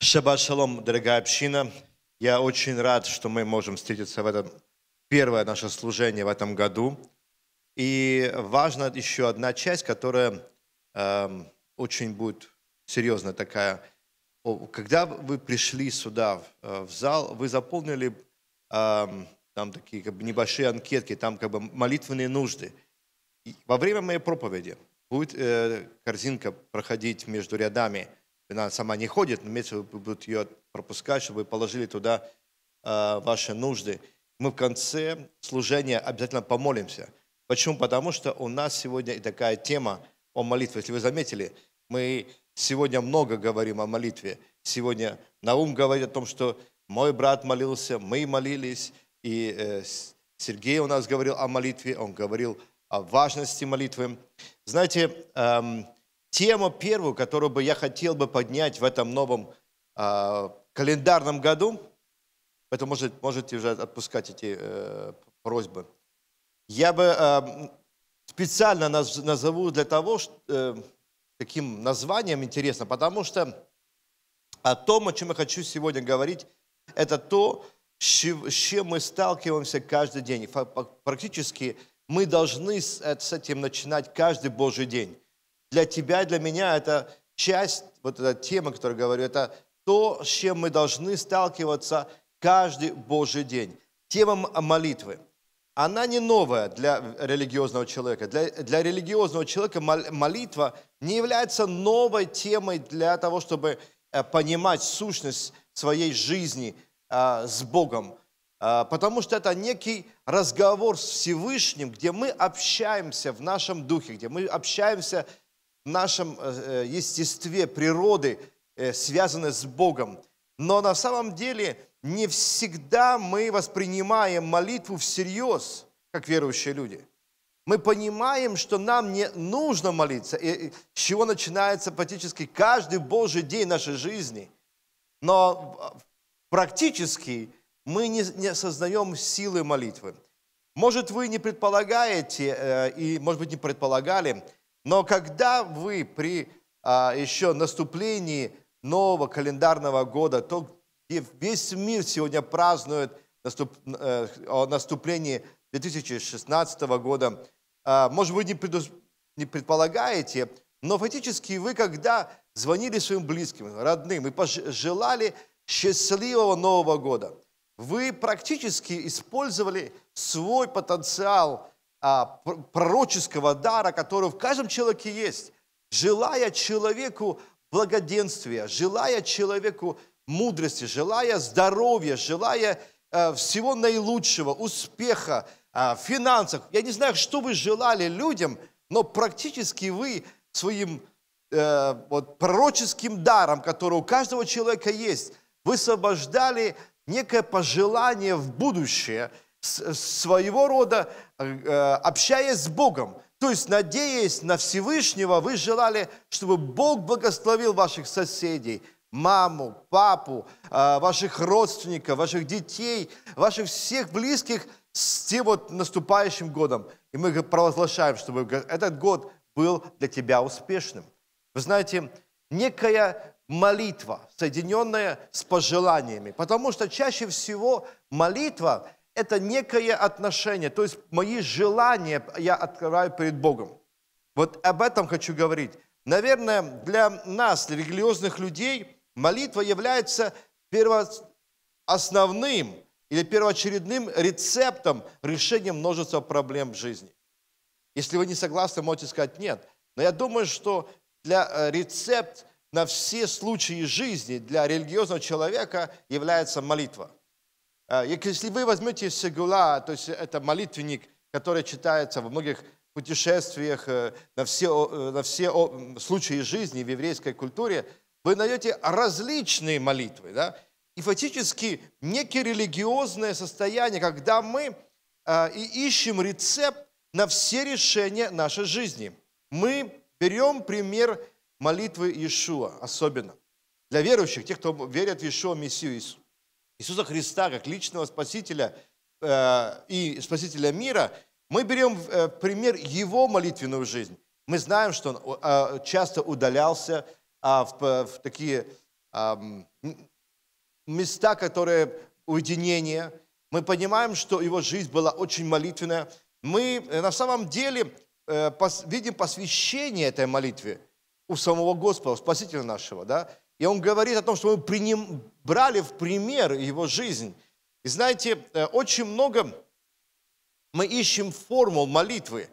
Шаббат шалом, дорогая община. Я очень рад, что мы можем встретиться в этом первое наше служение в этом году. И важна еще одна часть, которая э, очень будет серьезная такая. Когда вы пришли сюда в э, зал, вы заполнили э, там такие как бы небольшие анкетки, там как бы молитвенные нужды. И во время моей проповеди – будет э, корзинка проходить между рядами. Она сама не ходит, но имеется в виду, будут ее пропускать, чтобы вы положили туда э, ваши нужды. Мы в конце служения обязательно помолимся. Почему? Потому что у нас сегодня и такая тема о молитве. Если вы заметили, мы сегодня много говорим о молитве. Сегодня Наум говорит о том, что мой брат молился, мы молились, и э, Сергей у нас говорил о молитве, он говорил о о важности молитвы. Знаете, эм, тему первую, которую бы я хотел бы поднять в этом новом э, календарном году, поэтому может, можете уже отпускать эти э, просьбы. Я бы э, специально наз, назову для того, что, э, таким названием интересно, потому что о том, о чем я хочу сегодня говорить, это то, с чем мы сталкиваемся каждый день. Практически мы должны э, с этим начинать каждый Божий день. Для тебя для меня это часть, вот эта тема, о которой говорю, это то, с чем мы должны сталкиваться каждый Божий день. Тема молитвы. Она не новая для религиозного человека. Для, для религиозного человека молитва не является новой темой для того, чтобы э, понимать сущность своей жизни а, с Богом. А, потому что это некий разговор с Всевышним, где мы общаемся в нашем духе, где мы общаемся в нашем э, э, естестве природы, э, связанной с Богом. Но на самом деле не всегда мы воспринимаем молитву всерьез, как верующие люди. Мы понимаем, что нам не нужно молиться, и с чего начинается практически каждый Божий день нашей жизни. Но практически мы не, не осознаем силы молитвы. Может, вы не предполагаете, э, и, может быть, не предполагали, но когда вы при а, еще наступлении нового календарного года, то, где весь мир сегодня празднует наступ, э, о наступлении 2016 года, а, может вы не, предус, не предполагаете, но фактически вы, когда звонили своим близким, родным и пожелали счастливого Нового года, вы практически использовали свой потенциал а, пророческого дара, который в каждом человеке есть, желая человеку благоденствия, желая человеку мудрости, желая здоровья, желая э, всего наилучшего, успеха, а, финансов. Я не знаю, что вы желали людям, но практически вы своим э, вот, пророческим даром, который у каждого человека есть, высвобождали некое пожелание в будущее, своего рода э, общаясь с Богом. То есть, надеясь на Всевышнего, вы желали, чтобы Бог благословил ваших соседей, маму, папу, э, ваших родственников, ваших детей, ваших всех близких с тем вот наступающим годом. И мы провозглашаем, чтобы этот год был для тебя успешным. Вы знаете, некая молитва, соединенная с пожеланиями. Потому что чаще всего молитва – это некое отношение, то есть мои желания я открываю перед Богом. Вот об этом хочу говорить. Наверное, для нас, для религиозных людей, молитва является первоосновным или первоочередным рецептом решения множества проблем в жизни. Если вы не согласны, можете сказать «нет». Но я думаю, что для э, рецепта на все случаи жизни для религиозного человека является молитва. А, если вы возьмете сегула, то есть это молитвенник, который читается во многих путешествиях э, на все, э, на все случаи жизни в еврейской культуре, вы найдете различные молитвы. Да? И фактически некие религиозное состояние, когда мы а, и ищем рецепт на все решения нашей жизни. Мы берем пример молитвы Иешуа особенно. Для верующих, тех, кто верит в Иешуа Мессию Иисуса Христа, как личного Спасителя э, и Спасителя мира, мы берем э, пример Его молитвенную жизнь. Мы знаем, что Он э, часто удалялся а, э, в, в такие э, места, которые уединение. Мы понимаем, что Его жизнь была очень молитвенная. Мы э, на самом деле э, пос, видим посвящение этой молитве – у самого Господа, Спасителя нашего, да? И он говорит о том, что мы приним, брали в пример его жизнь. И знаете, э, очень много мы ищем формул молитвы,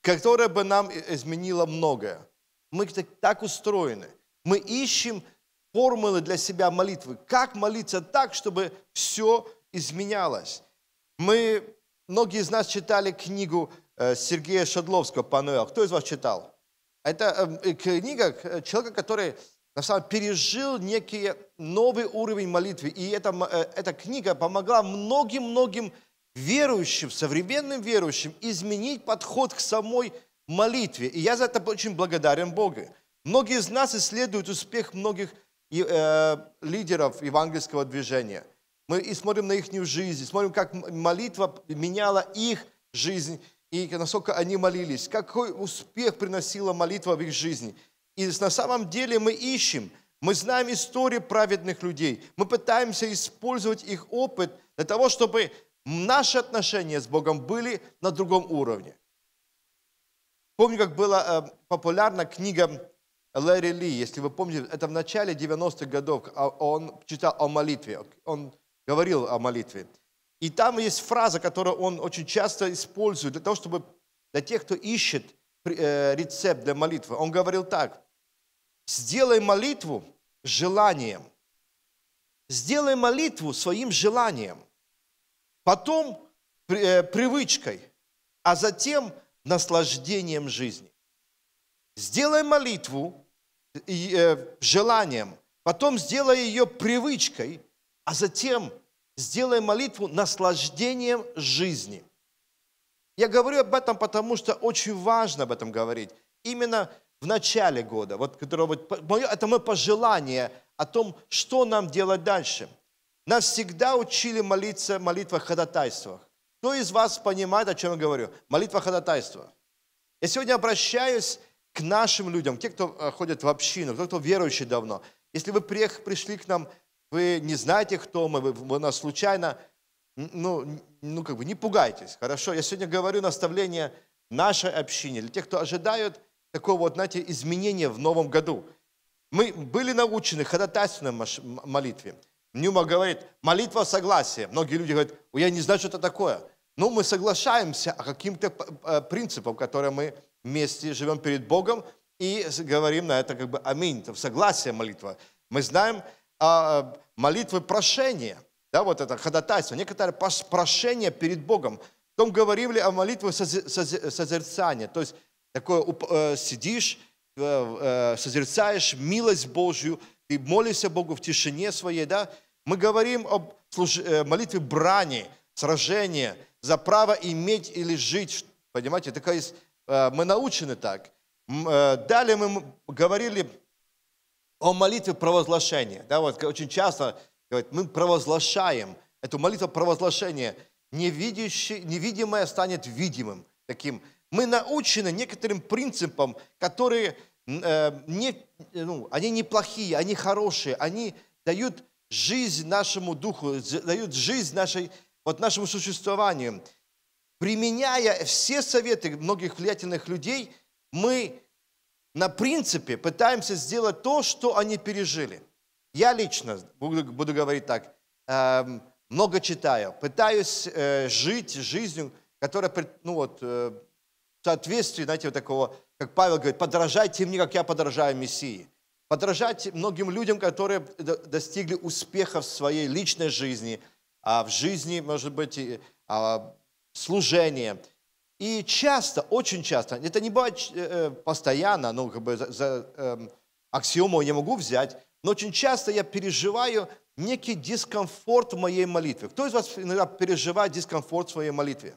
которая бы нам изменила многое. Мы так устроены. Мы ищем формулы для себя молитвы. Как молиться так, чтобы все изменялось? Мы, многие из нас читали книгу э, Сергея Шадловского «Пануэл». Кто из вас читал? Это эм, э, книга э, человека, который на самом деле пережил некий новый уровень молитвы. И эта, э, эта книга помогла многим-многим верующим, современным верующим изменить подход к самой молитве. И я за это очень благодарен Богу. Многие из нас исследуют успех многих э, лидеров евангельского движения. Мы и смотрим на их жизнь, смотрим, как молитва меняла их жизнь, и насколько они молились, какой успех приносила молитва в их жизни. И на самом деле мы ищем, мы знаем истории праведных людей, мы пытаемся использовать их опыт для того, чтобы наши отношения с Богом были на другом уровне. Помню, как была э, популярна книга Лэри Ли, если вы помните, это в начале 90-х годов, а он читал о молитве, он говорил о молитве. И там есть фраза, которую он очень часто использует для того, чтобы для тех, кто ищет э, рецепт для молитвы. Он говорил так, сделай молитву желанием. Сделай молитву своим желанием, потом э, привычкой, а затем наслаждением жизни. Сделай молитву э, желанием, потом сделай ее привычкой, а затем Сделай молитву наслаждением жизни. Я говорю об этом, потому что очень важно об этом говорить. Именно в начале года, вот, которого, это мое пожелание о том, что нам делать дальше. Нас всегда учили молиться в молитвах-ходатайствах. Кто из вас понимает, о чем я говорю? Молитва-ходатайство. Я сегодня обращаюсь к нашим людям, те, кто э, ходит в общину, кто, кто верующий давно. Если вы приехали, пришли к нам вы не знаете, кто мы, вы, вы нас случайно, ну, ну, как бы не пугайтесь, хорошо? Я сегодня говорю наставление нашей общине, для тех, кто ожидает такого, вот, знаете, изменения в новом году. Мы были научены ходатайственной молитве. Нюма говорит, молитва согласия. Многие люди говорят, я не знаю, что это такое. Но мы соглашаемся о каким-то э, э, принципам, которые мы вместе живем перед Богом и говорим на это как бы аминь. Это согласие молитва. Мы знаем, а, а, молитвы прошения, да, вот это ходатайство, Некоторые прошения перед Богом. Потом говорили о молитве созерцания, то есть такое э, сидишь, э, э, созерцаешь милость Божью, ты молишься Богу в тишине своей, да. Мы говорим об служ... молитве брани, сражения, за право иметь или жить, понимаете, такая есть, мы научены так. Далее мы говорили о а молитве провозглашения. Да, вот очень часто говорят, мы провозглашаем. Эту молитву провозглашения. Невидящий, невидимое станет видимым таким. Мы научены некоторым принципам, которые э, не, ну, они неплохие, они хорошие, они дают жизнь нашему духу, дают жизнь нашей, вот нашему существованию. Применяя все советы многих влиятельных людей, мы на принципе пытаемся сделать то, что они пережили. Я лично, буду, буду говорить так, э, много читаю, пытаюсь э, жить жизнью, которая ну, вот, э, в соответствии, знаете, вот такого, как Павел говорит, подражайте мне, как я подражаю Мессии. Подражать многим людям, которые достигли успеха в своей личной жизни, а в жизни, может быть, а, служения – и часто, очень часто, это не бывает э, э, постоянно, ну, как бы за, за э, аксиому я могу взять, но очень часто я переживаю некий дискомфорт в моей молитве. Кто из вас иногда переживает дискомфорт в своей молитве?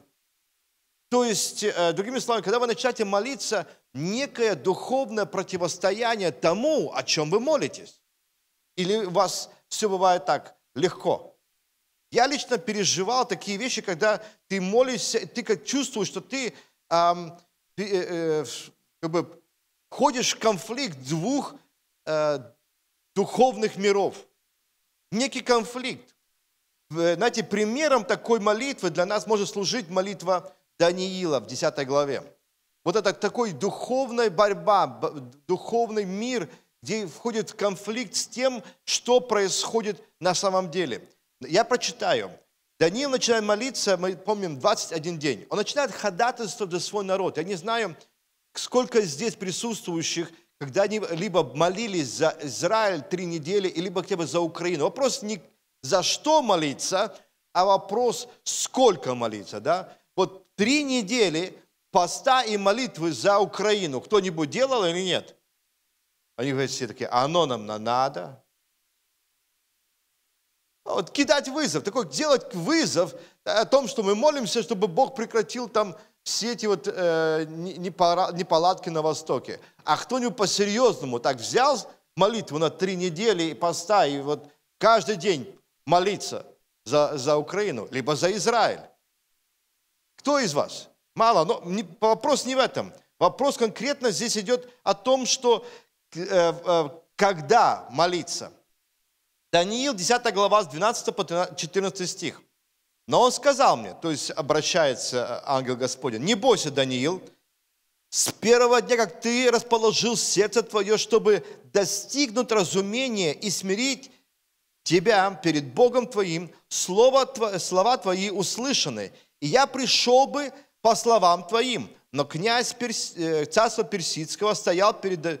То есть, э, другими словами, когда вы начинаете молиться, некое духовное противостояние тому, о чем вы молитесь. Или у вас все бывает так легко? Я лично переживал такие вещи, когда ты молишься, ты как чувствуешь, что ты, эм, ты э, э как бы ходишь в конфликт двух э, духовных миров. Некий конфликт. Знаете, примером такой молитвы для нас может служить молитва Даниила в 10 главе. Вот это такой духовная борьба, духовный мир, где входит в конфликт с тем, что происходит на самом деле – я прочитаю. Даниил начинает молиться, мы помним, 21 день. Он начинает ходатайствовать за свой народ. Я не знаю, сколько здесь присутствующих, когда они либо молились за Израиль три недели, либо хотя бы за Украину. Вопрос не за что молиться, а вопрос, сколько молиться. Да? Вот три недели поста и молитвы за Украину кто-нибудь делал или нет? Они говорят все такие, «А оно нам надо, вот, кидать вызов, такой делать вызов э, о том, что мы молимся, чтобы Бог прекратил там все эти вот э, неполадки на Востоке. А кто-нибудь по-серьезному так взял молитву на три недели и поста, и вот каждый день молиться за, за Украину, либо за Израиль. Кто из вас? Мало, но не, вопрос не в этом. Вопрос конкретно здесь идет о том, что э, э, когда молиться – Даниил, 10 глава, с 12 по 14 стих. Но он сказал мне, то есть обращается э, ангел Господень, не бойся, Даниил, с первого дня, как ты расположил сердце твое, чтобы достигнуть разумения и смирить тебя перед Богом твоим, слова, слова твои услышаны. И я пришел бы по словам твоим, но князь Перс, э, царства Персидского стоял перед, э,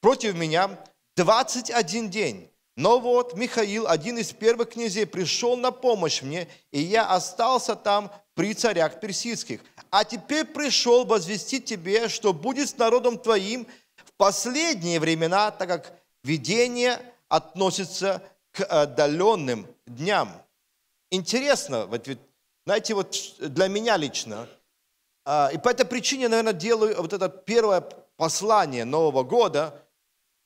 против меня 21 день. Но вот Михаил, один из первых князей, пришел на помощь мне, и я остался там при царях персидских. А теперь пришел возвестить тебе, что будет с народом твоим в последние времена, так как видение относится к отдаленным дням. Интересно, вот знаете, вот для меня лично, а, и по этой причине, наверное, делаю вот это первое послание Нового года –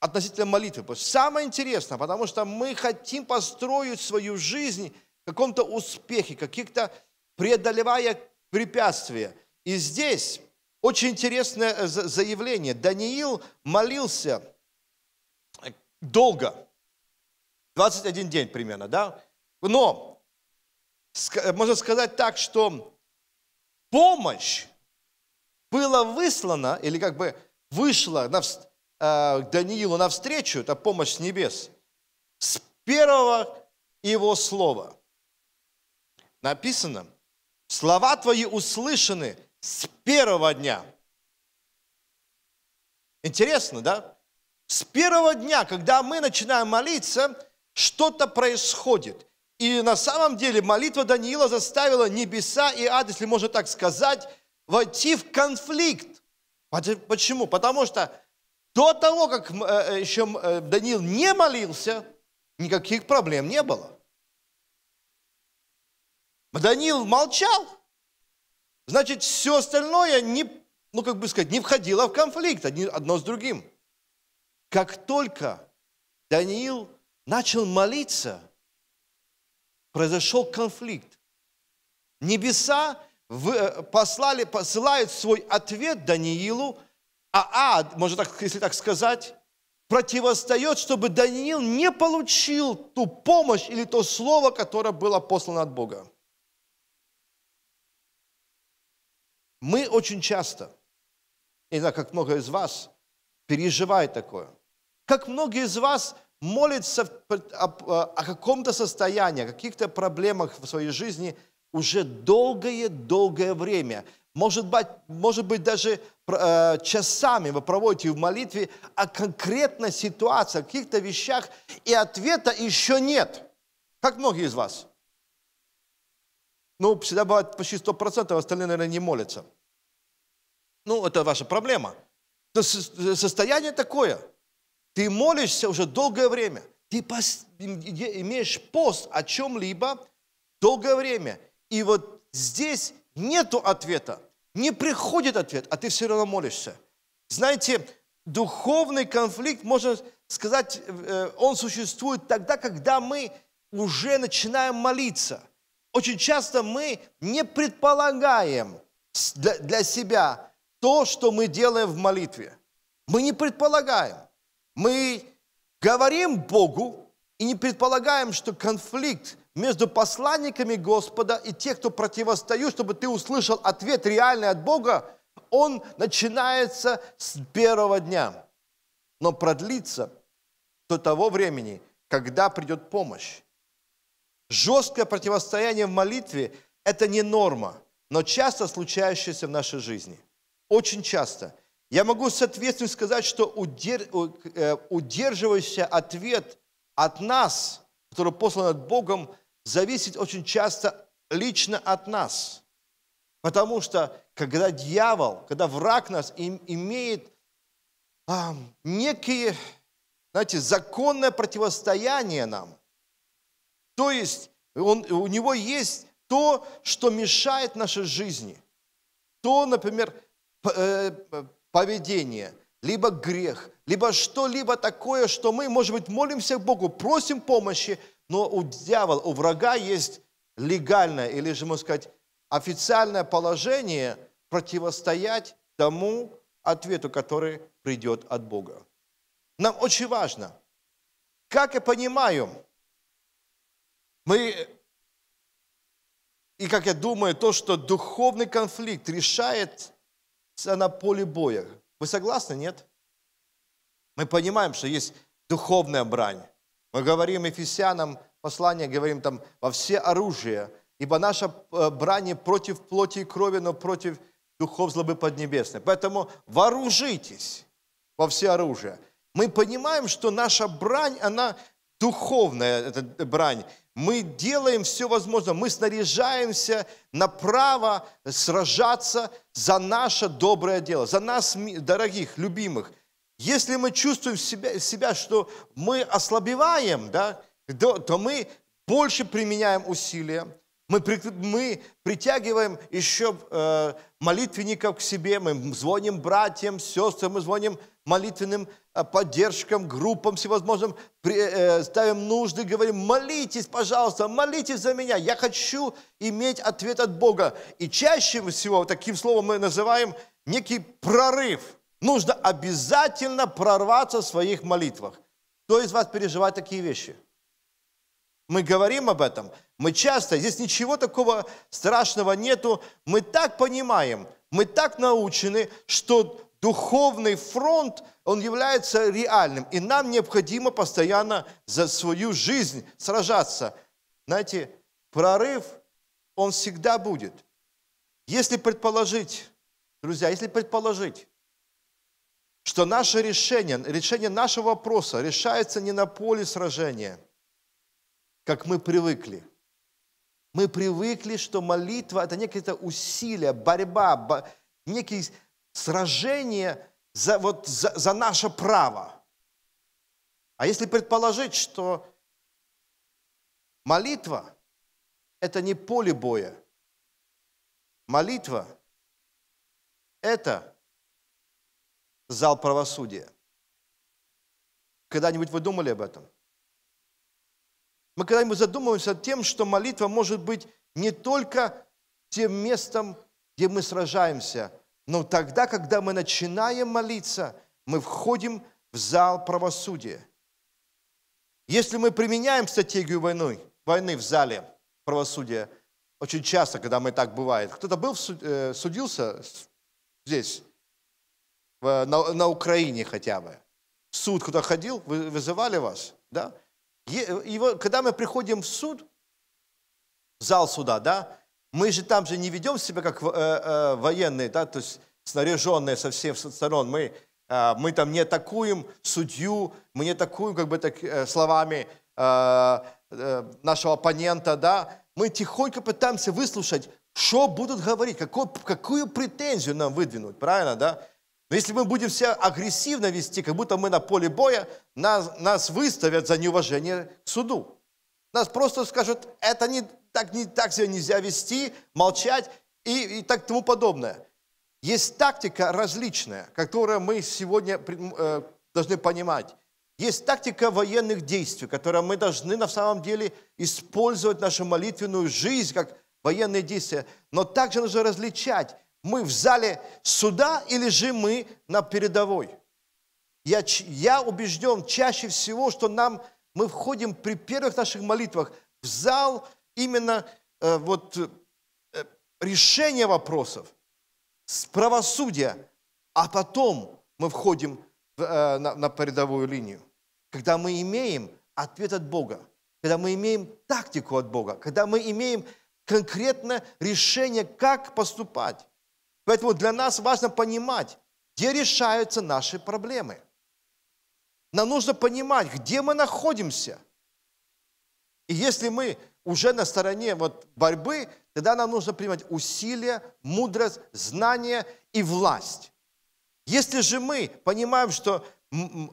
относительно молитвы. Самое интересное, потому что мы хотим построить свою жизнь в каком-то успехе, каких-то преодолевая препятствия. И здесь очень интересное э, заявление. Даниил молился э, долго, 21 день примерно, да? Но э, можно сказать так, что помощь была выслана, или как бы вышла Э, к Даниилу навстречу, это помощь с небес, с первого его слова. Написано, слова твои услышаны с первого дня. Интересно, да? С первого дня, когда мы начинаем молиться, что-то происходит. И на самом деле молитва Даниила заставила небеса и ад, если можно так сказать, войти в конфликт. Почему? Потому что до того, как э, э, еще э, Даниил не молился, никаких проблем не было. Даниил молчал, значит, все остальное не, ну, как бы сказать, не входило в конфликт одно с другим. Как только Даниил начал молиться, произошел конфликт. Небеса послали, посылают свой ответ Даниилу – а ад, можно так, если так сказать, противостоит, чтобы Даниил не получил ту помощь или то слово, которое было послано от Бога. Мы очень часто, не знаю, как много из вас, переживает такое. Как многие из вас молятся э, о каком-то состоянии, о каких-то проблемах в своей жизни уже долгое-долгое время. Может быть, может быть даже э, часами вы проводите в молитве о конкретной ситуации, о каких-то вещах, и ответа еще нет. Как многие из вас. Ну, всегда бывает почти сто процентов а остальные, наверное, не молятся. Ну, это ваша проблема. То состояние такое. Ты молишься уже долгое время. Ты пост, имеешь пост о чем-либо долгое время. И вот здесь нету ответа, не приходит ответ, а ты все равно молишься. Знаете, духовный конфликт, можно сказать, э, он существует тогда, когда мы уже начинаем молиться. Очень часто мы не предполагаем для себя то, что мы делаем в молитве. Мы не предполагаем. Мы говорим Богу и не предполагаем, что конфликт между посланниками Господа и тех, кто противостоит, чтобы ты услышал ответ реальный от Бога, он начинается с первого дня, но продлится до того времени, когда придет помощь. Жесткое противостояние в молитве – это не норма, но часто случающееся в нашей жизни. Очень часто. Я могу с ответственностью сказать, что удер, э, удерживающийся ответ от нас, который послан от Богом, зависит очень часто лично от нас. Потому что когда дьявол, когда враг нас им, имеет а, некие, знаете, законное противостояние нам, то есть он, у него есть то, что мешает нашей жизни. То, например, э, поведение, либо грех, либо что-либо такое, что мы, может быть, молимся Богу, просим помощи, но у дьявола, у врага есть легальное или же, можно сказать, официальное положение противостоять тому ответу, который придет от Бога. Нам очень важно, как я понимаю, мы, и как я думаю, то, что духовный конфликт решается на поле боя. Вы согласны, нет? Мы понимаем, что есть духовная брань, мы говорим Ефесянам, послание говорим там, во все оружие, ибо наше э, брание против плоти и крови, но против духов злобы поднебесной. Поэтому вооружитесь во все оружие. Мы понимаем, что наша брань, она духовная, эта брань. Мы делаем все возможное, мы снаряжаемся на право сражаться за наше доброе дело, за нас, дорогих, любимых, если мы чувствуем себя, себя что мы ослабеваем, да, то, то мы больше применяем усилия, мы, при, мы притягиваем еще э, молитвенников к себе, мы звоним братьям, сестрам, мы звоним молитвенным э, поддержкам, группам всевозможным, при, э, ставим нужды, говорим, молитесь, пожалуйста, молитесь за меня, я хочу иметь ответ от Бога. И чаще всего таким словом мы называем некий прорыв – Нужно обязательно прорваться в своих молитвах. Кто из вас переживает такие вещи? Мы говорим об этом. Мы часто, здесь ничего такого страшного нету. Мы так понимаем, мы так научены, что духовный фронт, он является реальным. И нам необходимо постоянно за свою жизнь сражаться. Знаете, прорыв, он всегда будет. Если предположить, друзья, если предположить, что наше решение, решение нашего вопроса решается не на поле сражения, как мы привыкли. Мы привыкли, что молитва – это некое -то усилие, борьба, бо, сражение за, вот, за, за наше право. А если предположить, что молитва – это не поле боя, молитва – это зал правосудия. Когда-нибудь вы думали об этом? Мы когда-нибудь задумываемся о тем, что молитва может быть не только тем местом, где мы сражаемся, но тогда, когда мы начинаем молиться, мы входим в зал правосудия. Если мы применяем стратегию войны, войны в зале правосудия, очень часто, когда мы так бывает, кто-то был, э, судился здесь, на, на Украине хотя бы. В суд куда ходил, вы, вызывали вас, да? Его, когда мы приходим в суд, в зал суда, да, мы же там же не ведем себя как э, э, военные, да, то есть снаряженные со всех сторон. Мы, э, мы там не атакуем судью, мы не атакуем, как бы так э, словами э, э, нашего оппонента, да. Мы тихонько пытаемся выслушать, что будут говорить, какую какую претензию нам выдвинуть, правильно, да? Но если мы будем себя агрессивно вести, как будто мы на поле боя, нас, нас выставят за неуважение к суду. Нас просто скажут, это не так, не, так себя нельзя вести, молчать и, и так тому подобное. Есть тактика различная, которую мы сегодня э, должны понимать. Есть тактика военных действий, которую мы должны на самом деле использовать нашу молитвенную жизнь как военные действия. Но также нужно различать мы в зале суда или же мы на передовой? Я, я убежден чаще всего, что нам, мы входим при первых наших молитвах в зал именно э, вот, э, решения вопросов, с правосудия, а потом мы входим в, э, на, на передовую линию, когда мы имеем ответ от Бога, когда мы имеем тактику от Бога, когда мы имеем конкретное решение, как поступать. Поэтому для нас важно понимать, где решаются наши проблемы. Нам нужно понимать, где мы находимся. И если мы уже на стороне вот борьбы, тогда нам нужно принимать усилия, мудрость, знания и власть. Если же мы понимаем, что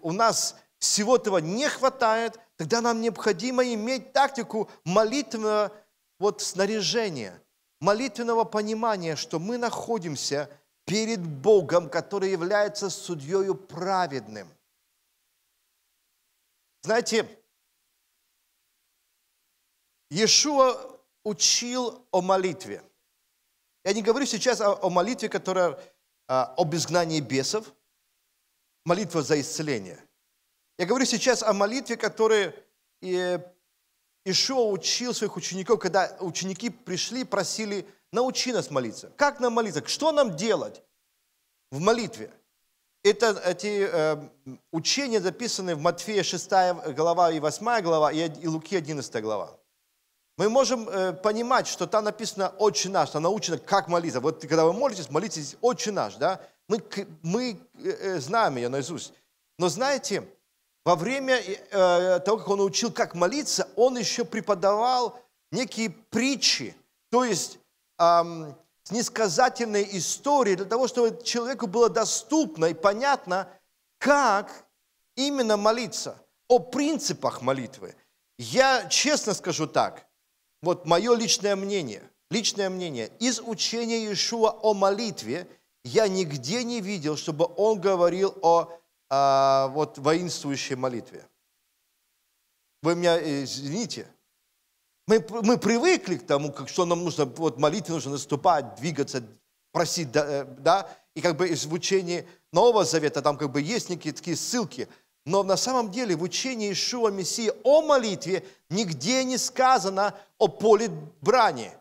у нас всего этого не хватает, тогда нам необходимо иметь тактику молитвенного вот, снаряжения – молитвенного понимания, что мы находимся перед Богом, который является судьей праведным. Знаете, Иешуа учил о молитве. Я не говорю сейчас о, о молитве, которая а, об изгнании бесов, молитва за исцеление. Я говорю сейчас о молитве, которая Ишуа учил своих учеников, когда ученики пришли, просили, научи нас молиться. Как нам молиться? Что нам делать в молитве? Это, эти э, учения записаны в Матфея 6 глава и 8 глава, и, и Луки 11 глава. Мы можем э, понимать, что там написано «Отче наш», там научено, как молиться. Вот когда вы молитесь, молитесь «Отче наш», да? Мы, мы э, э знаем ее наизусть. Но знаете, во время э, э, того, как он учил, как молиться, он еще преподавал некие притчи, то есть эм, снисказательные истории, для того, чтобы человеку было доступно и понятно, как именно молиться, о принципах молитвы. Я честно скажу так, вот мое личное мнение, личное мнение, из учения Иешуа о молитве я нигде не видел, чтобы он говорил о а, вот воинствующей молитве. Вы меня э, извините. Мы, мы привыкли к тому, как, что нам нужно, вот молитве нужно наступать, двигаться, просить, да, э, да? и как бы из учения Нового Завета там как бы есть некие такие ссылки – но на самом деле в учении Ишуа Мессии о молитве нигде не сказано о поле брани.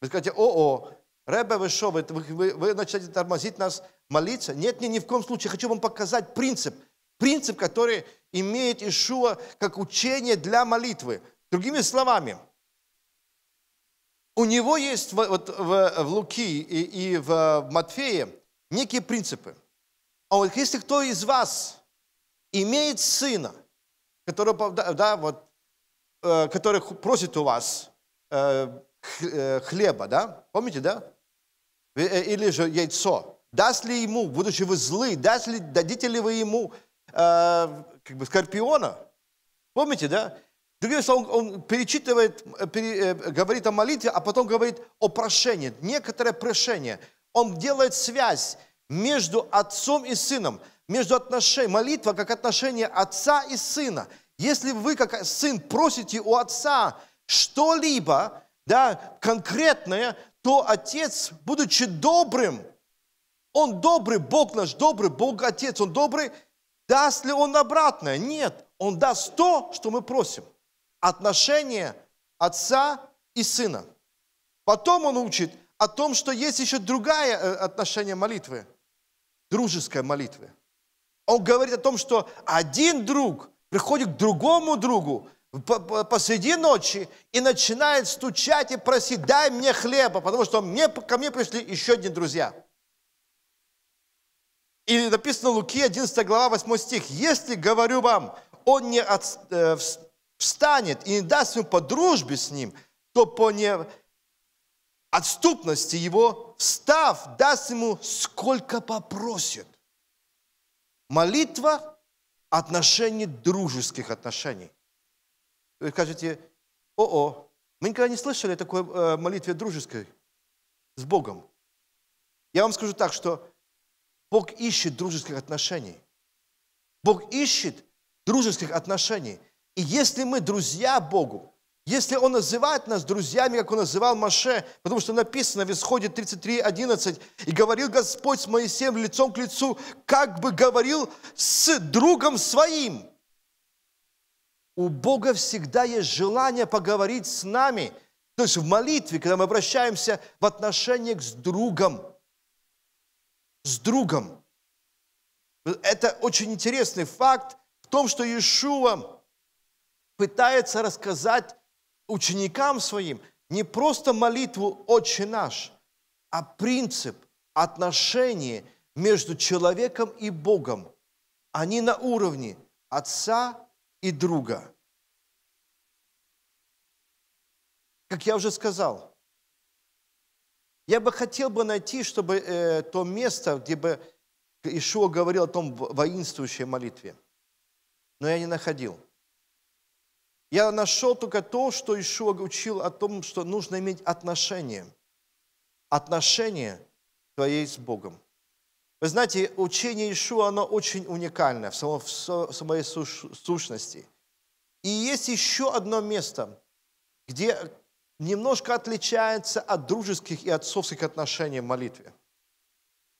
Вы скажете, о-о, Ребе, вы что, вы, вы, вы начинаете тормозить нас молиться? Нет, нет, ни в коем случае. Хочу вам показать принцип. Принцип, который имеет Ишуа как учение для молитвы. Другими словами, у него есть вот в, в Луки и, и в Матфее некие принципы. А вот если кто из вас имеет сына, который, да, вот, э, который просит у вас э, э, хлеба, да, помните, да? Или же яйцо, Даст ли ему, будучи вы злы, даст ли, дадите ли вы ему э, как бы скорпиона? Помните, да? Другими словами, он перечитывает, э, пере, э, говорит о молитве, а потом говорит о прошении, некоторое прошение. Он делает связь между отцом и сыном, между отношениями, молитва как отношение отца и сына. Если вы, как сын, просите у отца что-либо, да, конкретное, то отец, будучи добрым, он добрый, Бог наш добрый, Бог Отец, Он добрый. Даст ли Он обратное? Нет. Он даст то, что мы просим. Отношения отца и сына. Потом он учит о том, что есть еще другое э, отношение молитвы, дружеская молитвы. Он говорит о том, что один друг приходит к другому другу посреди ночи и начинает стучать и просить, дай мне хлеба, потому что мне, ко мне пришли еще одни друзья – и написано в Луки, 11 глава, 8 стих. «Если, говорю вам, он не от, э, встанет и не даст ему по дружбе с ним, то по не отступности его, встав, даст ему сколько попросит». Молитва – отношений, дружеских отношений. Вы скажете, о-о, мы никогда не слышали такой э, молитве дружеской с Богом. Я вам скажу так, что Бог ищет дружеских отношений. Бог ищет дружеских отношений. И если мы друзья Богу, если Он называет нас друзьями, как Он называл Маше, потому что написано в Исходе 33.11, «И говорил Господь с Моисеем лицом к лицу, как бы говорил с другом своим». У Бога всегда есть желание поговорить с нами. То есть в молитве, когда мы обращаемся в отношениях с другом – с другом. Это очень интересный факт в том, что Иешуа пытается рассказать ученикам своим не просто молитву «Отче наш», а принцип отношения между человеком и Богом. Они на уровне отца и друга. Как я уже сказал, я бы хотел бы найти, чтобы э, то место, где бы Ишуа говорил о том воинствующей молитве. Но я не находил. Я нашел только то, что Ишуа учил о том, что нужно иметь отношение. Отношение твоей с Богом. Вы знаете, учение Ишуа, оно очень уникальное в, само, в своей сущности. И есть еще одно место, где немножко отличается от дружеских и отцовских отношений в молитве.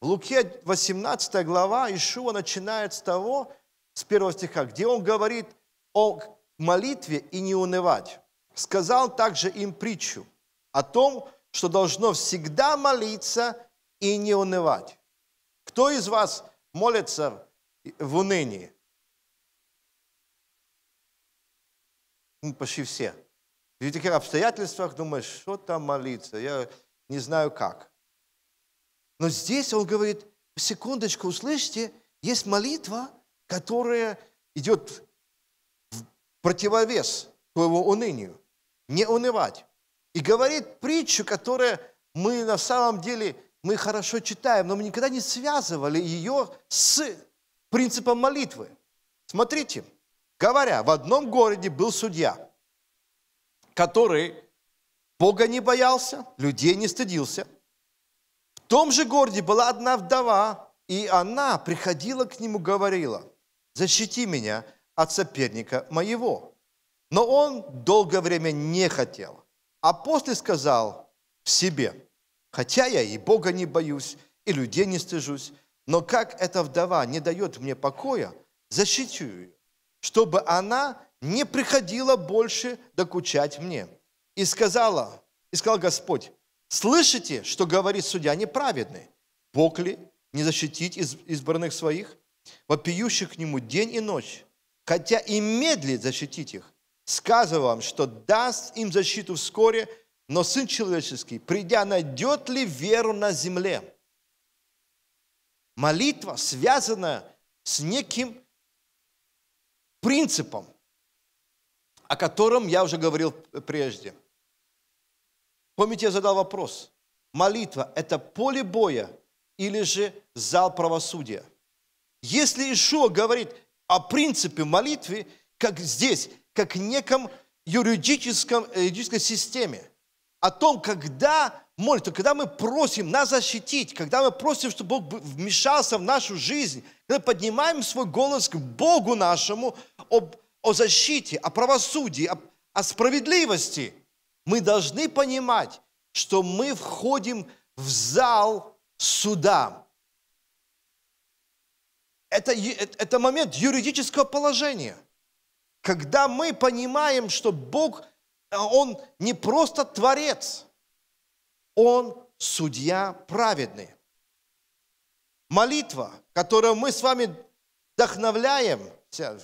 В Луке 18 глава Ишуа начинает с того, с первого стиха, где он говорит о молитве и не унывать. Сказал также им притчу о том, что должно всегда молиться и не унывать. Кто из вас молится в унынии? Ну, почти все в таких обстоятельствах думаешь, что там молиться, я не знаю как. Но здесь он говорит, секундочку, услышьте, есть молитва, которая идет в противовес твоего унынию. Не унывать. И говорит притчу, которая мы на самом деле, мы хорошо читаем, но мы никогда не связывали ее с принципом молитвы. Смотрите, говоря, в одном городе был судья – который Бога не боялся, людей не стыдился. В том же городе была одна вдова, и она приходила к нему, говорила, «Защити меня от соперника моего». Но он долгое время не хотел, а после сказал в себе, «Хотя я и Бога не боюсь, и людей не стыжусь, но как эта вдова не дает мне покоя, защитю ее, чтобы она не приходило больше докучать мне. И сказала, и сказал Господь, слышите, что говорит судья неправедный? Бог ли не защитить из избранных своих, вопиющих к нему день и ночь, хотя и медлит защитить их? Сказываю вам, что даст им защиту вскоре, но Сын Человеческий, придя, найдет ли веру на земле? Молитва, связана с неким принципом, о котором я уже говорил прежде. Помните, я задал вопрос. Молитва – это поле боя или же зал правосудия? Если Ишуа говорит о принципе молитвы, как здесь, как неком юридическом, э, юридической системе, о том, когда молитва, когда мы просим нас защитить, когда мы просим, чтобы Бог вмешался в нашу жизнь, когда поднимаем свой голос к Богу нашему об о защите, о правосудии, о, о справедливости, мы должны понимать, что мы входим в зал суда. Это, это момент юридического положения, когда мы понимаем, что Бог, э, Он не просто Творец, Он судья праведный. Молитва, которую мы с вами вдохновляемся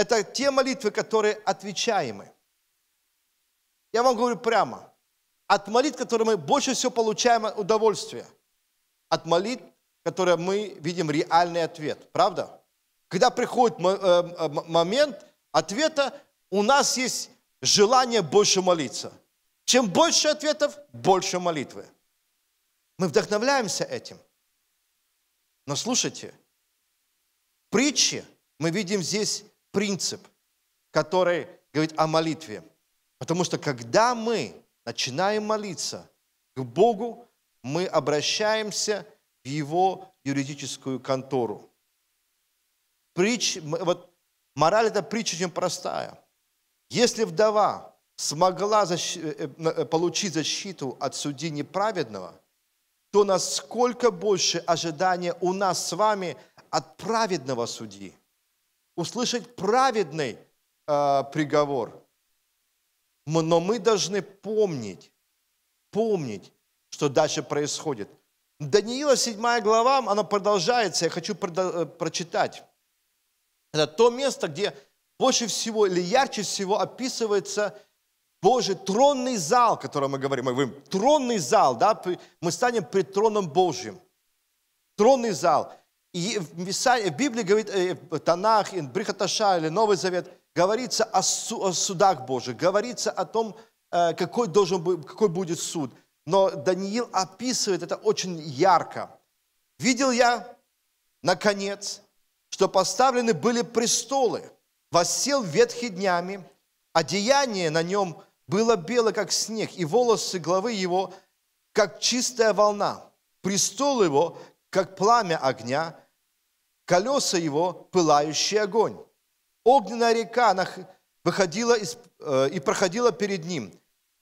это те молитвы, которые отвечаемы. Я вам говорю прямо. От молитв, которые мы больше всего получаем удовольствие. От молитв, которые мы видим реальный ответ. Правда? Когда приходит э, э, момент ответа, у нас есть желание больше молиться. Чем больше ответов, больше молитвы. Мы вдохновляемся этим. Но слушайте, притчи мы видим здесь принцип, который говорит о молитве. Потому что когда мы начинаем молиться к Богу, мы обращаемся в Его юридическую контору. Притч, вот, мораль эта притчи очень простая. Если вдова смогла защ- э, э, э, получить защиту от судьи неправедного, то насколько больше ожидания у нас с вами от праведного судьи услышать праведный э, приговор. Но мы должны помнить, помнить, что дальше происходит. Даниила 7 глава, она продолжается, я хочу продо- э, прочитать. Это то место, где больше всего или ярче всего описывается Божий тронный зал, о котором мы говорим. Мы говорим, тронный зал, да, мы станем пред троном Божьим. Тронный зал. И в Библии говорит, э, в Танах, Брихаташа или Новый Завет, говорится о, судах Божьих, говорится о том, э, какой, должен быть, какой будет суд. Но Даниил описывает это очень ярко. «Видел я, наконец, что поставлены были престолы, воссел ветхи днями, одеяние на нем было бело, как снег, и волосы головы его, как чистая волна. Престол его как пламя огня, колеса его – пылающий огонь. Огненная река выходила из, э, и проходила перед ним.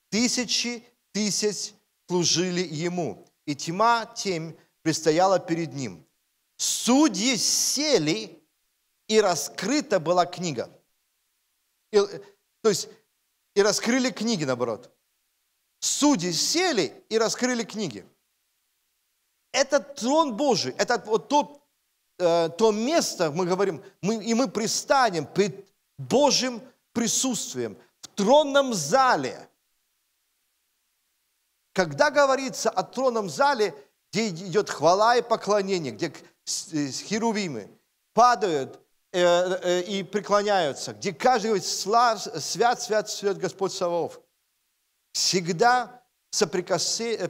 Тысячи тысяч служили ему, и тьма тем предстояла перед ним. Судьи сели, и раскрыта была книга. И, э, то есть, и раскрыли книги, наоборот. Судьи сели и раскрыли книги. Этот трон Божий, это вот тот, э, то место, мы говорим, мы, и мы пристанем пред Божьим присутствием в тронном зале. Когда говорится о тронном зале, где идет хвала и поклонение, где э, херувимы падают э, э, и преклоняются, где каждый говорит «Слав, «Свят, свят, свят Господь Савов», всегда э,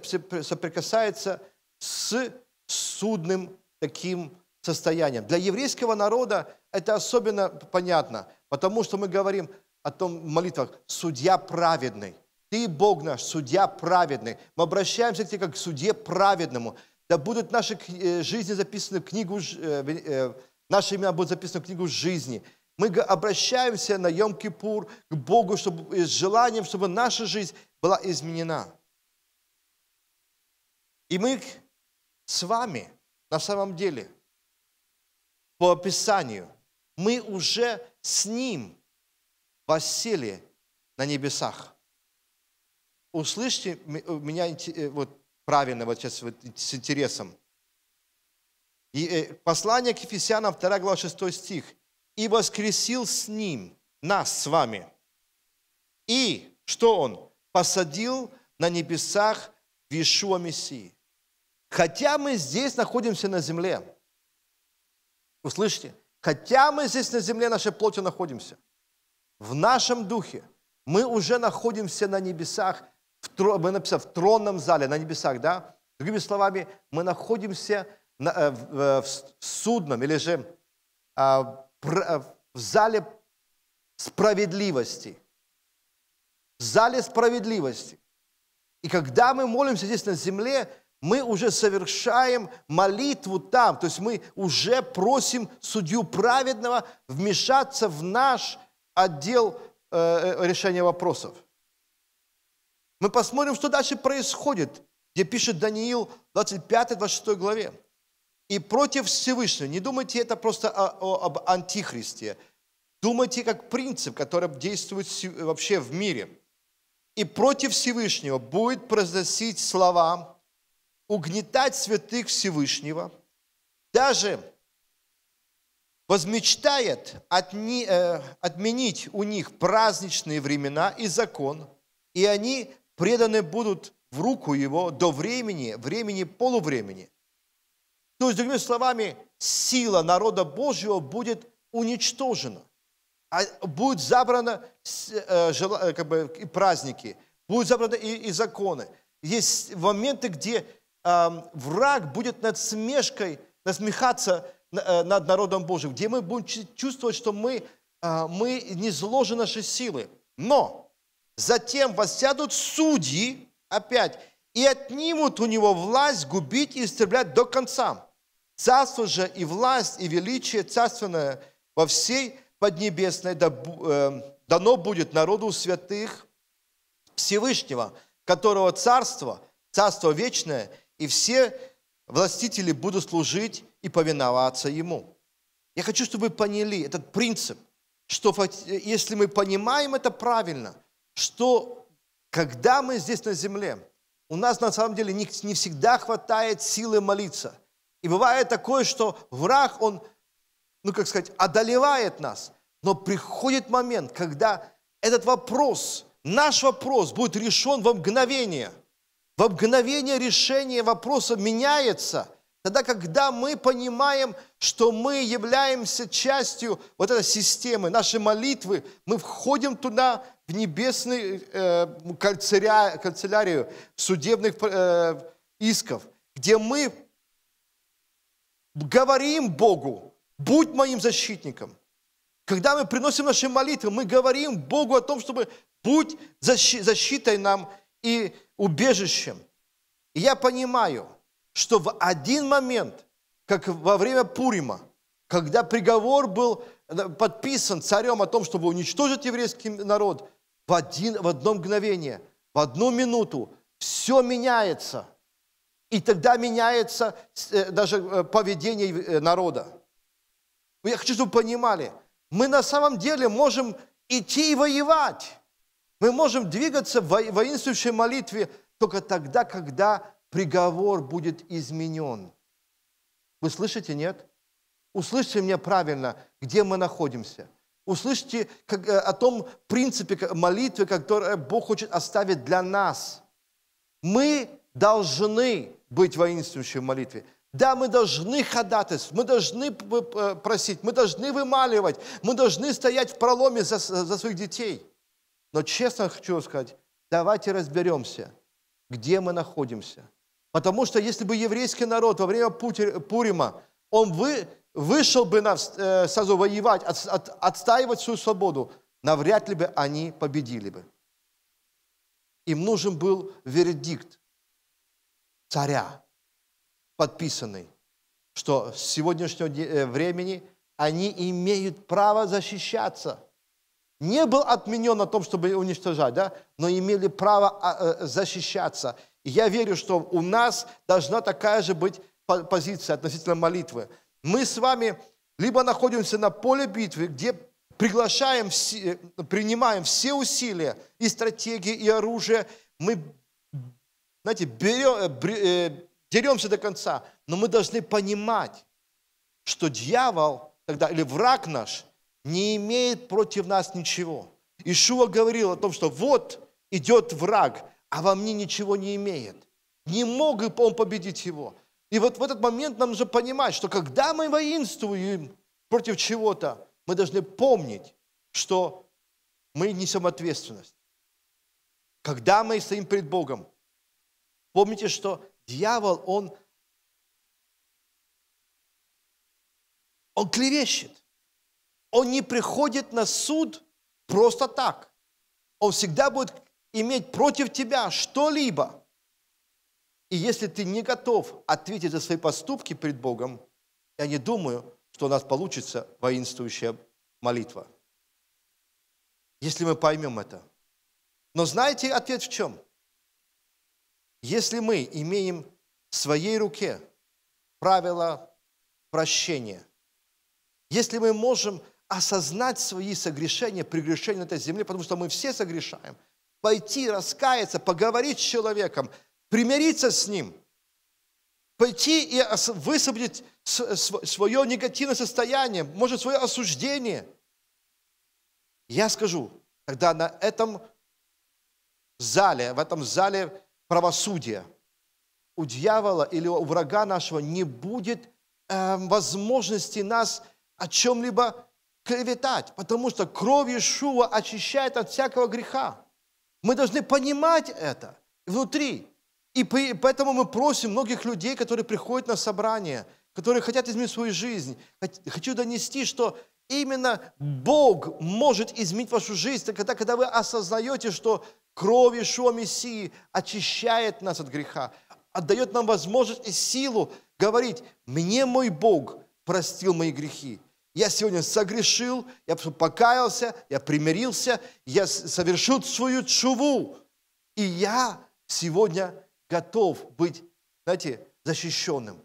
соприкасается с судным таким состоянием. Для еврейского народа это особенно понятно, потому что мы говорим о том в молитвах «судья праведный». Ты, Бог наш, судья праведный. Мы обращаемся к тебе как к судье праведному. Да будут наши э, жизни записаны в книгу, э, э, наши имена будут записаны в книгу жизни. Мы обращаемся на Йом-Кипур к Богу чтобы, с желанием, чтобы наша жизнь была изменена. И мы с вами на самом деле по описанию. Мы уже с Ним воссели на небесах. Услышьте э, меня э, вот, правильно вот сейчас вот, с интересом. И, э, послание к Ефесянам, 2 глава 6 стих. «И воскресил с Ним нас с вами, и, что Он, посадил на небесах в Мессии». Хотя мы здесь находимся на земле, услышите, хотя мы здесь на земле нашей плоти находимся, в нашем духе мы уже находимся на небесах, в, мы написали, в тронном зале, на небесах, да? Другими словами, мы находимся на, э, в, э, в судном или же а, э, в зале справедливости. В зале справедливости. И когда мы молимся здесь на земле, мы уже совершаем молитву там, то есть мы уже просим судью праведного вмешаться в наш отдел э, э решения вопросов. Мы посмотрим, что дальше происходит, где пишет Даниил 25-26 главе. «И против Всевышнего». Не думайте это просто о, о, об антихристе. Думайте как принцип, который действует вообще в мире. «И против Всевышнего будет произносить слова угнетать святых Всевышнего, даже возмечтает отни, э, отменить у них праздничные времена и закон, и они преданы будут в руку его до времени, времени полувремени. То есть, другими словами, сила народа Божьего будет уничтожена. А будет забрано э, э, как бы, и праздники, будут забраны и, и законы. Есть моменты, где э, враг будет над смешкой, насмехаться э, над народом Божьим, где мы будем чувствовать, что мы, э, мы не зложи наши силы. Но затем воссядут судьи опять и отнимут у него власть губить и истреблять до конца. Царство же и власть, и величие царственное во всей Поднебесной э, дано будет народу святых Всевышнего, которого царство, царство вечное и все властители будут служить и повиноваться Ему. Я хочу, чтобы вы поняли этот принцип, что если мы понимаем это правильно, что когда мы здесь на земле, у нас на самом деле не, не всегда хватает силы молиться. И бывает такое, что враг, он, ну как сказать, одолевает нас. Но приходит момент, когда этот вопрос, наш вопрос будет решен во мгновение – в мгновение решение вопроса меняется, тогда, когда мы понимаем, что мы являемся частью вот этой системы, нашей молитвы, мы входим туда, в небесную э, канцеля, канцелярию судебных э, исков, где мы говорим Богу, будь моим защитником. Когда мы приносим наши молитвы, мы говорим Богу о том, чтобы будь защитой нам и убежищем. И я понимаю, что в один момент, как во время Пурима, когда приговор был э, подписан царем о том, чтобы уничтожить еврейский народ, в, один, в одно мгновение, в одну минуту все меняется. И тогда меняется э, даже э, поведение народа. Я хочу, чтобы вы понимали, мы на самом деле можем идти и воевать. Мы можем двигаться в воинствующей молитве только тогда, когда приговор будет изменен. Вы слышите, нет? Услышьте меня правильно, где мы находимся. Услышьте как, э, о том принципе молитвы, который Бог хочет оставить для нас. Мы должны быть воинствующими в молитве. Да, мы должны ходатайствовать, мы должны э, просить, мы должны вымаливать, мы должны стоять в проломе за, за своих детей – но честно хочу сказать, давайте разберемся, где мы находимся. Потому что если бы еврейский народ во время Пурима, он вы, вышел бы на, э, сразу воевать, от, от, отстаивать свою свободу, навряд ли бы они победили бы. Им нужен был вердикт царя, подписанный, что с сегодняшнего э, времени они имеют право защищаться – не был отменен о том, чтобы уничтожать, да, но имели право а, э, защищаться. И я верю, что у нас должна такая же быть позиция относительно молитвы. Мы с вами либо находимся на поле битвы, где приглашаем, принимаем все усилия и стратегии, и оружие, мы, знаете, берем, э, э, деремся до конца, но мы должны понимать, что дьявол тогда, или враг наш – не имеет против нас ничего. Ишуа говорил о том, что вот идет враг, а во мне ничего не имеет. Не мог он победить его. И вот в этот момент нам нужно понимать, что когда мы воинствуем против чего-то, мы должны помнить, что мы несем ответственность. Когда мы стоим перед Богом, помните, что дьявол, он, он клевещет. Он не приходит на суд просто так. Он всегда будет иметь против тебя что-либо. И если ты не готов ответить за свои поступки перед Богом, я не думаю, что у нас получится воинствующая молитва. Если мы поймем это. Но знаете ответ в чем? Если мы имеем в своей руке правило прощения, если мы можем осознать свои согрешения, прегрешения на этой земле, потому что мы все согрешаем. Пойти, раскаяться, поговорить с человеком, примириться с ним, пойти и высвободить свое негативное состояние, может, свое осуждение. Я скажу, тогда на этом зале, в этом зале правосудия у дьявола или у врага нашего не будет э, возможности нас о чем-либо клеветать, потому что кровь Иешуа очищает от всякого греха. Мы должны понимать это внутри. И поэтому мы просим многих людей, которые приходят на собрание, которые хотят изменить свою жизнь. Хочу донести, что именно Бог может изменить вашу жизнь, тогда, когда вы осознаете, что кровь Ишуа Мессии очищает нас от греха, отдает нам возможность и силу говорить, мне мой Бог простил мои грехи, я сегодня согрешил, я покаялся, я примирился, я совершил свою чуву, и я сегодня готов быть, знаете, защищенным.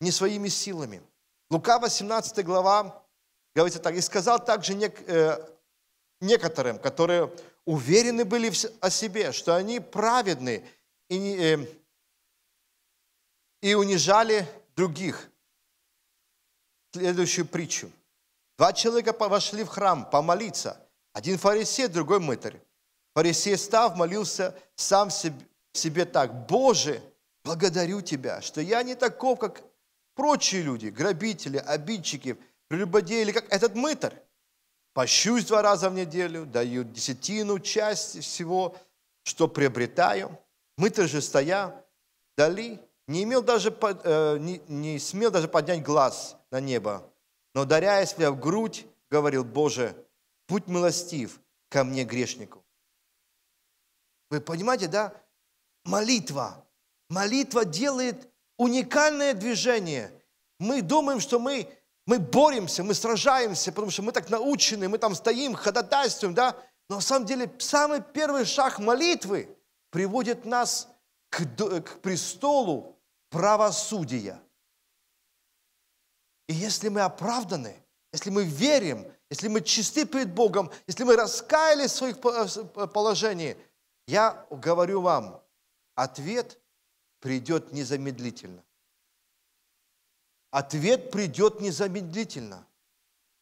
Не своими силами. Лука 18 глава говорится так. «И сказал также нек, э, некоторым, которые уверены были в, о себе, что они праведны и, э, и унижали других следующую притчу. Два человека вошли в храм помолиться. Один фарисей, другой мытарь. Фарисей став, молился сам себе, так. «Боже, благодарю Тебя, что я не таков, как прочие люди, грабители, обидчики, прелюбодеи или как этот мытарь. Пощусь два раза в неделю, даю десятину, часть всего, что приобретаю. Мытарь же стоя, дали, не, имел даже, э, не, не смел даже поднять глаз, на небо. Но, даря себя в грудь, говорил, Боже, будь милостив ко мне, грешнику. Вы понимаете, да? Молитва. Молитва делает уникальное движение. Мы думаем, что мы, мы боремся, мы сражаемся, потому что мы так научены, мы там стоим, ходатайствуем, да? Но на самом деле самый первый шаг молитвы приводит нас к, к престолу правосудия. И если мы оправданы, если мы верим, если мы чисты перед Богом, если мы раскаялись в своих э, э, положениях, я говорю вам, ответ придет незамедлительно. Ответ придет незамедлительно,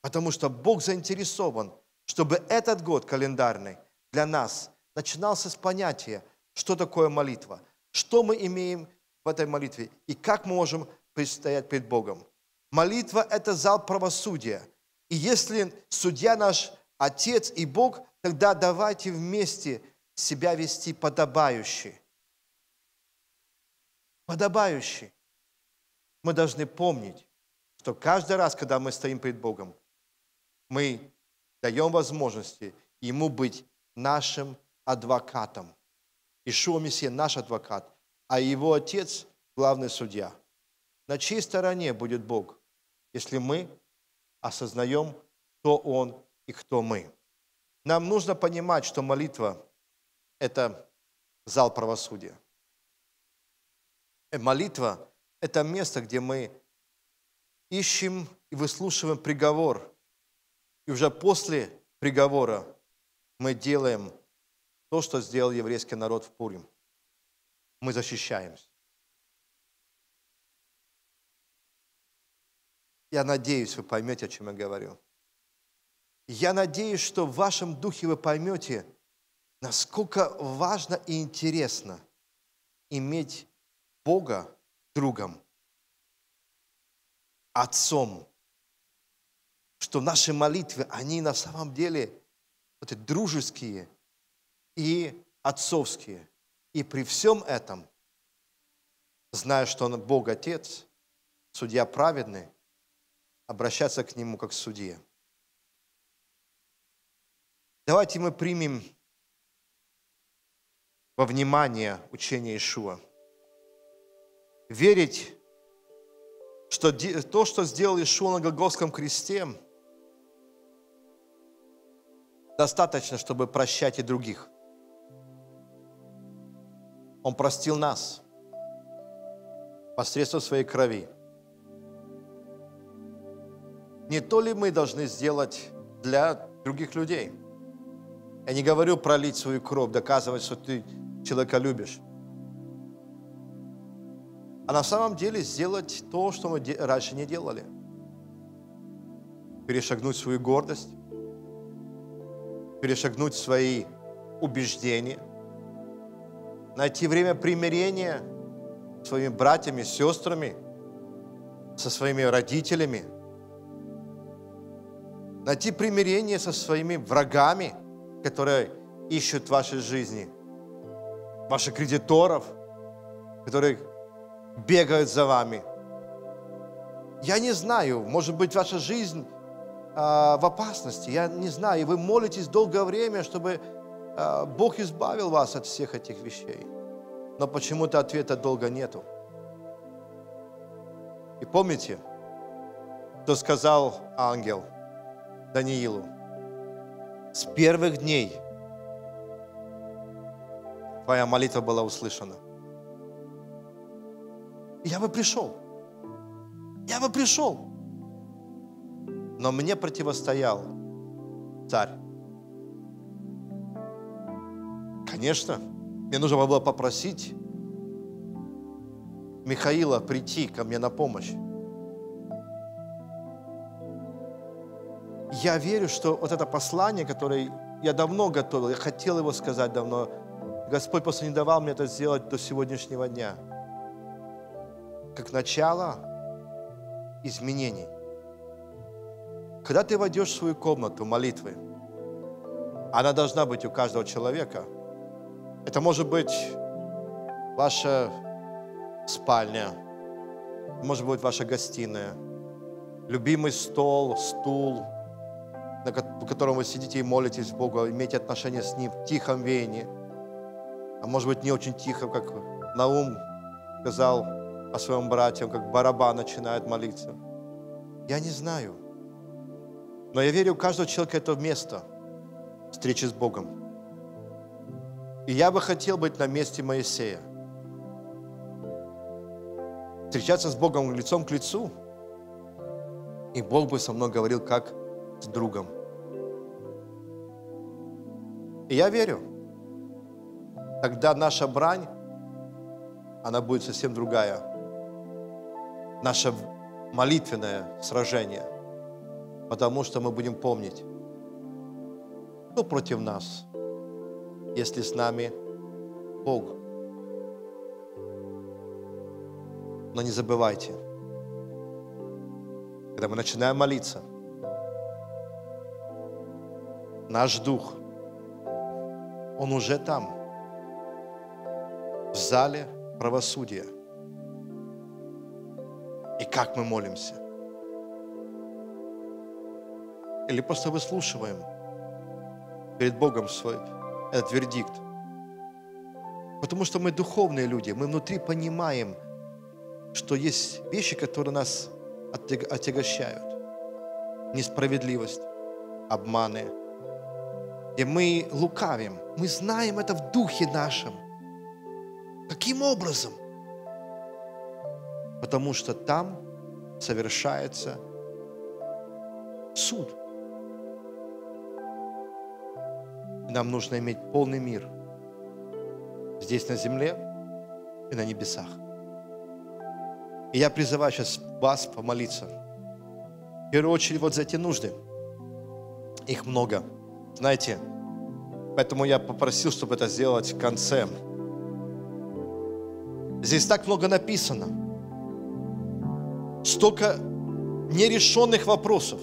потому что Бог заинтересован, чтобы этот год календарный для нас начинался с понятия, что такое молитва, что мы имеем в этой молитве и как мы можем предстоять перед Богом. Молитва – это зал правосудия. И если судья наш Отец и Бог, тогда давайте вместе себя вести подобающе. Подобающе. Мы должны помнить, что каждый раз, когда мы стоим перед Богом, мы даем возможности Ему быть нашим адвокатом. Ишуа Мессия – наш адвокат, а Его Отец – главный судья. На чьей стороне будет Бог – если мы осознаем, кто Он и кто мы. Нам нужно понимать, что молитва – это зал правосудия. Э, молитва – это место, где мы ищем и выслушиваем приговор. И уже после приговора мы делаем то, что сделал еврейский народ в Пурим. Мы защищаемся. Я надеюсь, вы поймете, о чем я говорю. Я надеюсь, что в вашем духе вы поймете, насколько важно и интересно иметь Бога другом, Отцом, что наши молитвы, они на самом деле вот эти дружеские и отцовские. И при всем этом, зная, что Он Бог Отец, Судья праведный, обращаться к Нему как к судье. Давайте мы примем во внимание учение Ишуа. Верить, что то, что сделал Ишуа на Голгофском кресте, достаточно, чтобы прощать и других. Он простил нас посредством своей крови – не то ли мы должны сделать для других людей? Я не говорю пролить свою кровь, доказывать, что ты человека любишь. А на самом деле сделать то, что мы раньше не делали. Перешагнуть свою гордость, перешагнуть свои убеждения, найти время примирения – с своими братьями, сестрами, со своими родителями, найти примирение со своими врагами, которые ищут вашей жизни, ваших кредиторов, которые бегают за вами. Я не знаю, может быть, ваша жизнь э, в опасности, я не знаю, и вы молитесь долгое время, чтобы э, Бог избавил вас от всех этих вещей. Но почему-то ответа долго нету. И помните, что сказал ангел – Даниилу. С первых дней твоя молитва была услышана. Я бы пришел. Я бы пришел. Но мне противостоял царь. Конечно, мне нужно было попросить Михаила прийти ко мне на помощь. я верю, что вот это послание, которое я давно готовил, я хотел его сказать давно, Господь просто не давал мне это сделать до сегодняшнего дня. Как начало изменений. Когда ты войдешь в свою комнату молитвы, она должна быть у каждого человека. Это может быть ваша спальня, может быть ваша гостиная, любимый стол, стул – на котором вы сидите и молитесь Богу, иметь отношения с Ним в тихом веянии. А может быть, не очень тихо, как Наум сказал о своем брате, как бараба начинает молиться. Я не знаю. Но я верю, у каждого человека это место встречи с Богом. И я бы хотел быть на месте Моисея. Встречаться с Богом лицом к лицу. И Бог бы со мной говорил, как с другом. И я верю, тогда наша брань, она будет совсем другая. Наше молитвенное сражение. Потому что мы будем помнить, кто против нас, если с нами Бог. Но не забывайте, когда мы начинаем молиться – наш дух, он уже там, в зале правосудия. И как мы молимся? Или просто выслушиваем перед Богом свой этот вердикт? Потому что мы духовные люди, мы внутри понимаем, что есть вещи, которые нас отягощают. Несправедливость, обманы – и мы лукавим. Мы знаем это в духе нашем. Каким образом? Потому что там совершается суд. Нам нужно иметь полный мир здесь на земле и на небесах. И я призываю сейчас вас помолиться. В первую очередь вот за эти нужды. Их много. Знаете, поэтому я попросил, чтобы это сделать в конце. Здесь так много написано. Столько нерешенных вопросов.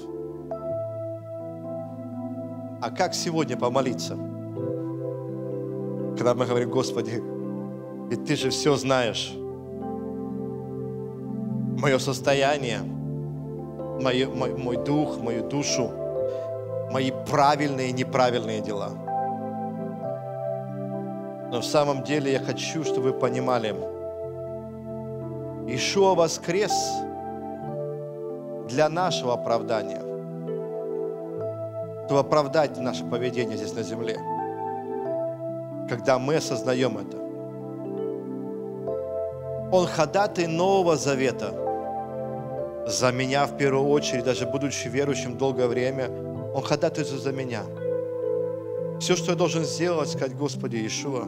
А как сегодня помолиться? Когда мы говорим, Господи, ведь Ты же все знаешь. Мое состояние, мой, мой, мой дух, мою душу – мои правильные и неправильные дела. Но в самом деле я хочу, чтобы вы понимали, Ишуа воскрес для нашего оправдания, чтобы оправдать наше поведение здесь на земле, когда мы осознаем это. Он ходатай Нового Завета – за меня в первую очередь, даже будучи верующим долгое время – он ходатайствует за меня. Все, что я должен сделать, сказать, Господи Иешуа,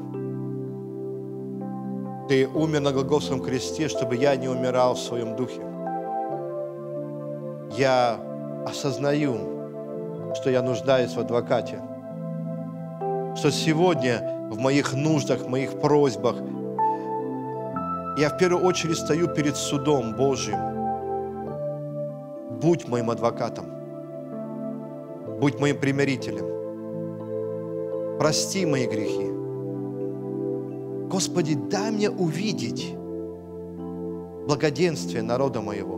Ты умер на Голгофском кресте, чтобы я не умирал в своем духе. Я осознаю, что я нуждаюсь в адвокате, что сегодня в моих нуждах, в моих просьбах я в первую очередь стою перед судом Божьим. Будь моим адвокатом будь моим примирителем. Прости мои грехи. Господи, дай мне увидеть благоденствие народа моего,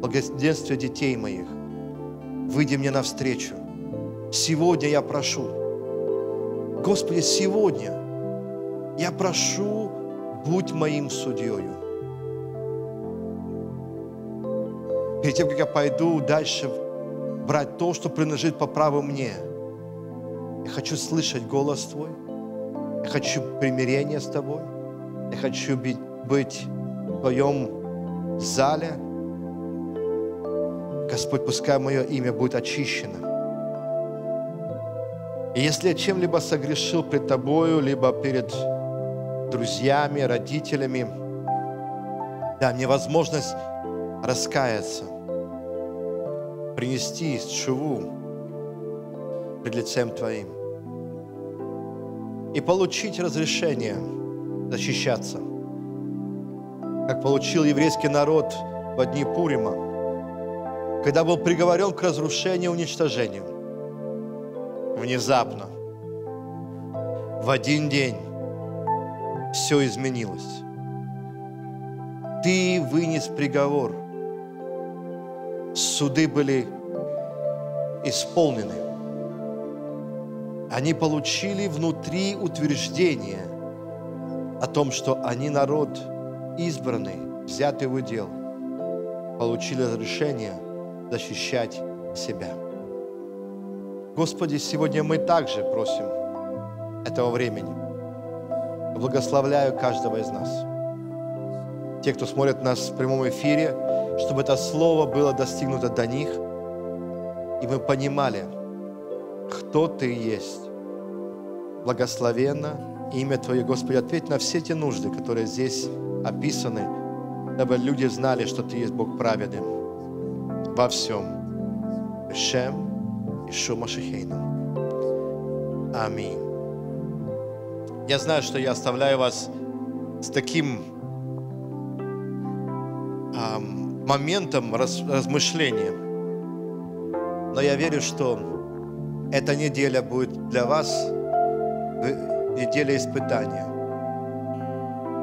благоденствие детей моих. Выйди мне навстречу. Сегодня я прошу. Господи, сегодня я прошу, будь моим судьею. Перед тем, как я пойду дальше брать то, что принадлежит по праву мне. Я хочу слышать голос Твой. Я хочу примирения с Тобой. Я хочу быть, быть в Твоем зале. Господь, пускай мое имя будет очищено. И если я чем-либо согрешил пред Тобою, либо перед друзьями, родителями, да, мне возможность раскаяться принести из шву пред лицем Твоим и получить разрешение защищаться, как получил еврейский народ в дни Пурима, когда был приговорен к разрушению и уничтожению. Внезапно, в один день, все изменилось. Ты вынес приговор – суды были исполнены. Они получили внутри утверждение о том, что они народ избранный, взятый в удел, получили разрешение защищать себя. Господи, сегодня мы также просим этого времени. Благословляю каждого из нас. Те, кто смотрит нас в прямом эфире, чтобы это слово было достигнуто до них, и мы понимали, кто Ты есть. Благословенно имя Твое, Господи, ответь на все те нужды, которые здесь описаны, дабы люди знали, что Ты есть Бог праведный во всем. Шем и Шума Шихейну. Аминь. Я знаю, что я оставляю вас с таким эм, моментом размышления. Но я верю, что эта неделя будет для вас неделя испытания.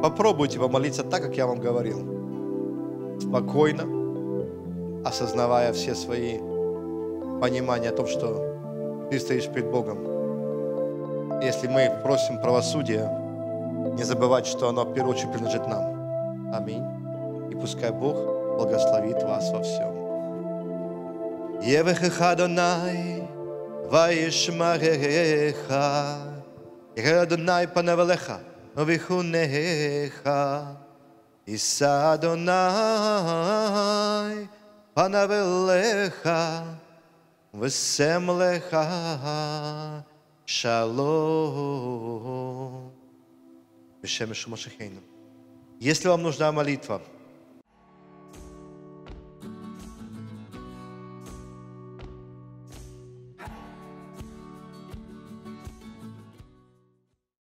Попробуйте помолиться так, как я вам говорил. Спокойно, осознавая все свои понимания о том, что ты стоишь перед Богом. Если мы просим правосудия, не забывать, что оно в первую очередь принадлежит нам. Аминь. И пускай Бог благословит вас во всем. Евехеха Донай, Ваишмареха, Донай Панавелеха, Вихунеха, Иса Донай Панавелеха, Весемлеха, Шалом. Если вам нужна молитва,